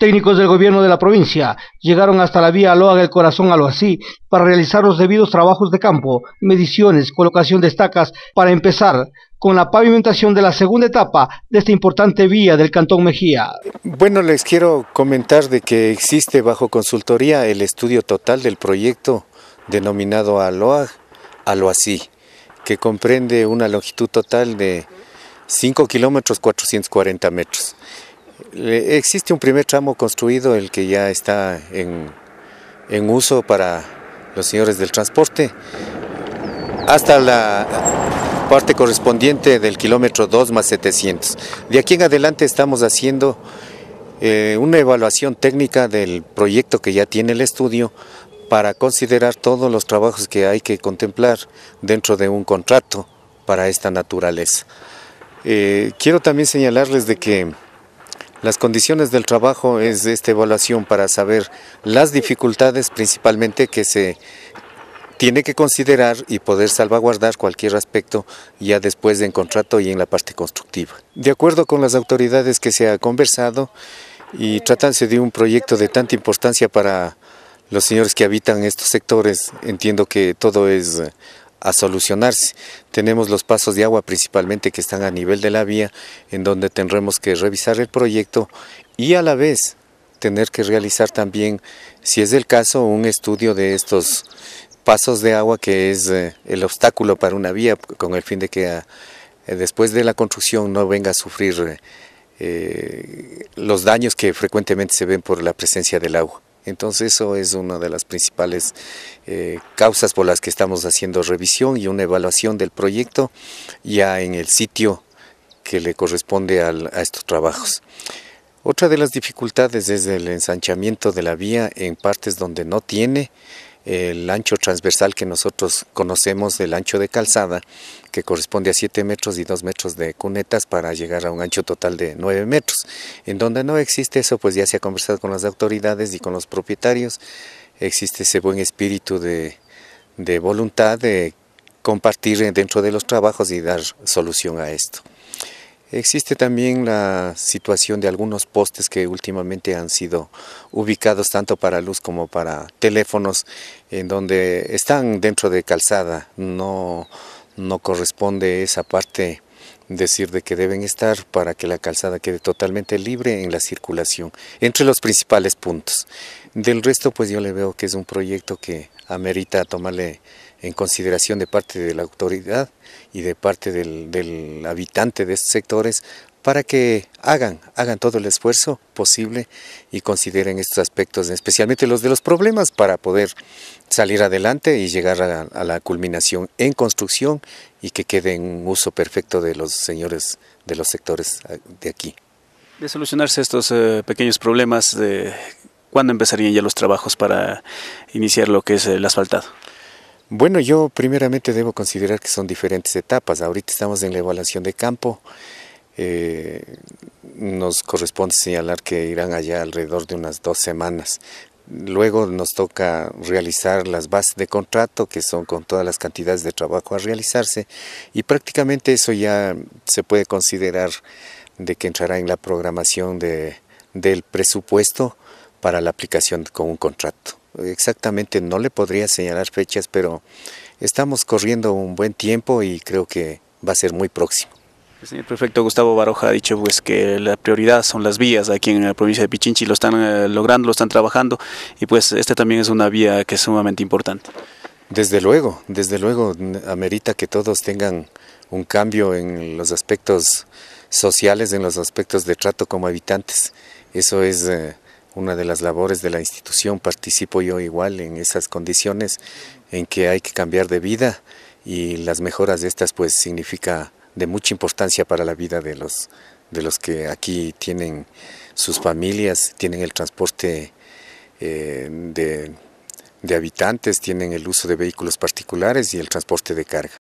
Técnicos del gobierno de la provincia llegaron hasta la vía Loa del Corazón Aloací para realizar los debidos trabajos de campo, mediciones, colocación de estacas para empezar con la pavimentación de la segunda etapa de esta importante vía del Cantón Mejía. Bueno, les quiero comentar de que existe bajo consultoría el estudio total del proyecto denominado Aloag Aloací, que comprende una longitud total de 5 kilómetros 440 metros. Existe un primer tramo construido, el que ya está en, uso para los señores del transporte, hasta la parte correspondiente del kilómetro 2 más 700. De aquí en adelante estamos haciendo eh, una evaluación técnica del proyecto que ya tiene el estudio para considerar todos los trabajos que hay que contemplar dentro de un contrato para esta naturaleza. Eh, quiero también señalarles de que las condiciones del trabajo es esta evaluación para saber las dificultades principalmente que se tiene que considerar y poder salvaguardar cualquier aspecto ya después en contrato y en la parte constructiva. De acuerdo con las autoridades que se ha conversado y trátanse de un proyecto de tanta importancia para los señores que habitan estos sectores, entiendo que todo es a solucionarse. Tenemos los pasos de agua principalmente que están a nivel de la vía, en donde tendremos que revisar el proyecto y a la vez tener que realizar también, si es el caso, un estudio de estos pasos de agua que es eh, el obstáculo para una vía, con el fin de que eh, después de la construcción no venga a sufrir eh, los daños que frecuentemente se ven por la presencia del agua. Entonces eso es una de las principales eh, causas por las que estamos haciendo revisión y una evaluación del proyecto ya en el sitio que le corresponde a estos trabajos. Otra de las dificultades es el ensanchamiento de la vía en partes donde no tiene el ancho transversal que nosotros conocemos del ancho de calzada, que corresponde a 7 metros y 2 metros de cunetas para llegar a un ancho total de 9 metros. En donde no existe eso, pues ya se ha conversado con las autoridades y con los propietarios, existe ese buen espíritu de, de voluntad de compartir dentro de los trabajos y dar solución a esto. Existe también la situación de algunos postes que últimamente han sido ubicados tanto para luz como para teléfonos, en donde están dentro de calzada. No, corresponde esa parte decir de que deben estar para que la calzada quede totalmente libre en la circulación, entre los principales puntos. Del resto, pues yo le veo que es un proyecto que amerita tomarle en consideración de parte de la autoridad y de parte del, habitante de estos sectores para que hagan, hagan todo el esfuerzo posible y consideren estos aspectos, especialmente los de los problemas, para poder salir adelante y llegar a, la culminación en construcción y que quede en uso perfecto de los señores de los sectores ah, de aquí. De solucionarse estos eh, pequeños problemas, de, ¿cuándo empezarían ya los trabajos para iniciar lo que es el asfaltado? Bueno, yo primeramente debo considerar que son diferentes etapas. Ahorita estamos en la evaluación de campo. Eh, nos corresponde señalar que irán allá alrededor de unas dos semanas. Luego nos toca realizar las bases de contrato, que son con todas las cantidades de trabajo a realizarse, y prácticamente eso ya se puede considerar de que entrará en la programación del presupuesto para la aplicación con un contrato exactamente no le podría señalar fechas, pero estamos corriendo un buen tiempo y creo que va a ser muy próximo. El señor prefecto Gustavo Baroja ha dicho pues que la prioridad son las vías aquí en la provincia de Pichinchi, lo están eh, logrando, lo están trabajando y pues esta también es una vía que es sumamente importante. Desde luego, desde luego amerita que todos tengan un cambio en los aspectos sociales, en los aspectos de trato como habitantes. Eso es eh, una de las labores de la institución, participo yo igual en esas condiciones en que hay que cambiar de vida y las mejoras de estas pues significa de mucha importancia para la vida de los, de los que aquí tienen sus familias, tienen el transporte eh, de habitantes, tienen el uso de vehículos particulares y el transporte de carga.